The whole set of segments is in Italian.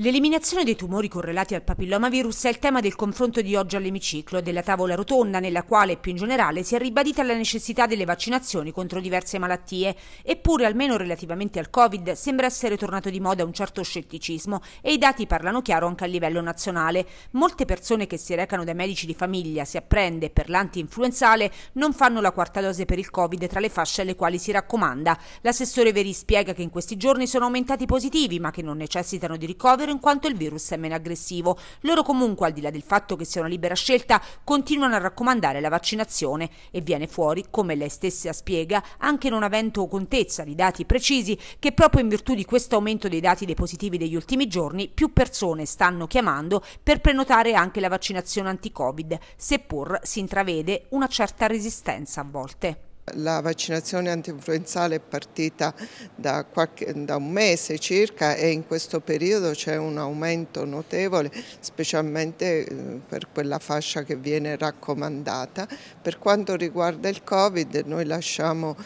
L'eliminazione dei tumori correlati al papillomavirus è il tema del confronto di oggi all'emiciclo della tavola rotonda nella quale più in generale si è ribadita la necessità delle vaccinazioni contro diverse malattie, eppure almeno relativamente al Covid sembra essere tornato di moda un certo scetticismo e i dati parlano chiaro anche a livello nazionale. Molte persone che si recano dai medici di famiglia, si apprende per l'anti-influenzale, non fanno la quarta dose per il Covid tra le fasce alle quali si raccomanda. L'assessore Veri spiega che in questi giorni sono aumentati positivi ma che non necessitano di ricovero povero in quanto il virus è meno aggressivo. Loro comunque, al di là del fatto che sia una libera scelta, continuano a raccomandare la vaccinazione e viene fuori, come lei stessa spiega, anche non avendo contezza di dati precisi, che proprio in virtù di questo aumento dei dati dei positivi degli ultimi giorni, più persone stanno chiamando per prenotare anche la vaccinazione anti-Covid, seppur si intravede una certa resistenza a volte. La vaccinazione antinfluenzale è partita da, qualche, da, un mese circa e in questo periodo c'è un aumento notevole, specialmente eh, per quella fascia che viene raccomandata. Per quanto riguarda il Covid, noi lasciamo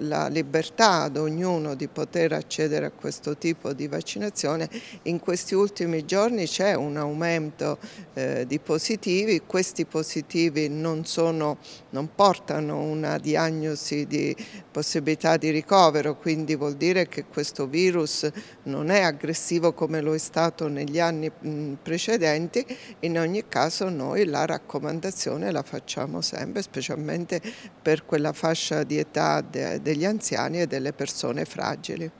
la libertà ad ognuno di poter accedere a questo tipo di vaccinazione. In questi ultimi giorni c'è un aumento eh, di positivi, questi positivi non, sono, non portano una diagnosi diagnosi di possibilità di ricovero, quindi vuol dire che questo virus non è aggressivo come lo è stato negli anni mm, precedenti, in ogni caso noi la raccomandazione la facciamo sempre, specialmente per quella fascia di età degli anziani e delle persone fragili.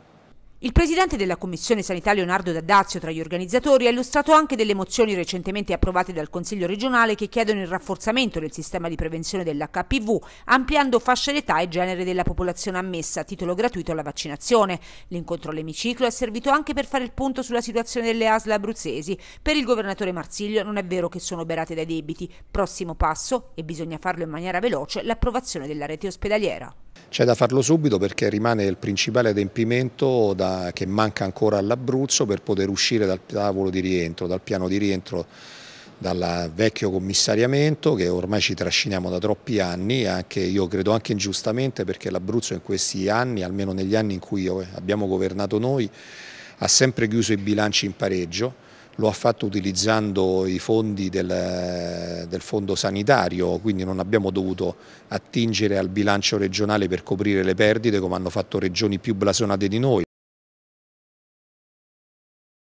Il presidente della Commissione Sanità Leonardo D'Addazio tra gli organizzatori ha illustrato anche delle mozioni recentemente approvate dal Consiglio regionale che chiedono il rafforzamento del sistema di prevenzione dell'HPV, ampliando fasce d'età e genere della popolazione ammessa a titolo gratuito alla vaccinazione. L'incontro all'emiciclo è servito anche per fare il punto sulla situazione delle ASL abruzzesi. Per il governatore Marsiglio non è vero che sono berate dai debiti. Prossimo passo, e bisogna farlo in maniera veloce, l'approvazione della rete ospedaliera. C'è da farlo subito perché rimane il principale adempimento da, che manca ancora all'Abruzzo per poter uscire dal tavolo di rientro, dal piano di rientro dal vecchio commissariamento che ormai ci trasciniamo da troppi anni, anche, io credo anche ingiustamente perché l'Abruzzo in questi anni, almeno negli anni in cui abbiamo governato noi, ha sempre chiuso i bilanci in pareggio lo ha fatto utilizzando i fondi del, del, fondo sanitario, quindi non abbiamo dovuto attingere al bilancio regionale per coprire le perdite come hanno fatto regioni più blasonate di noi.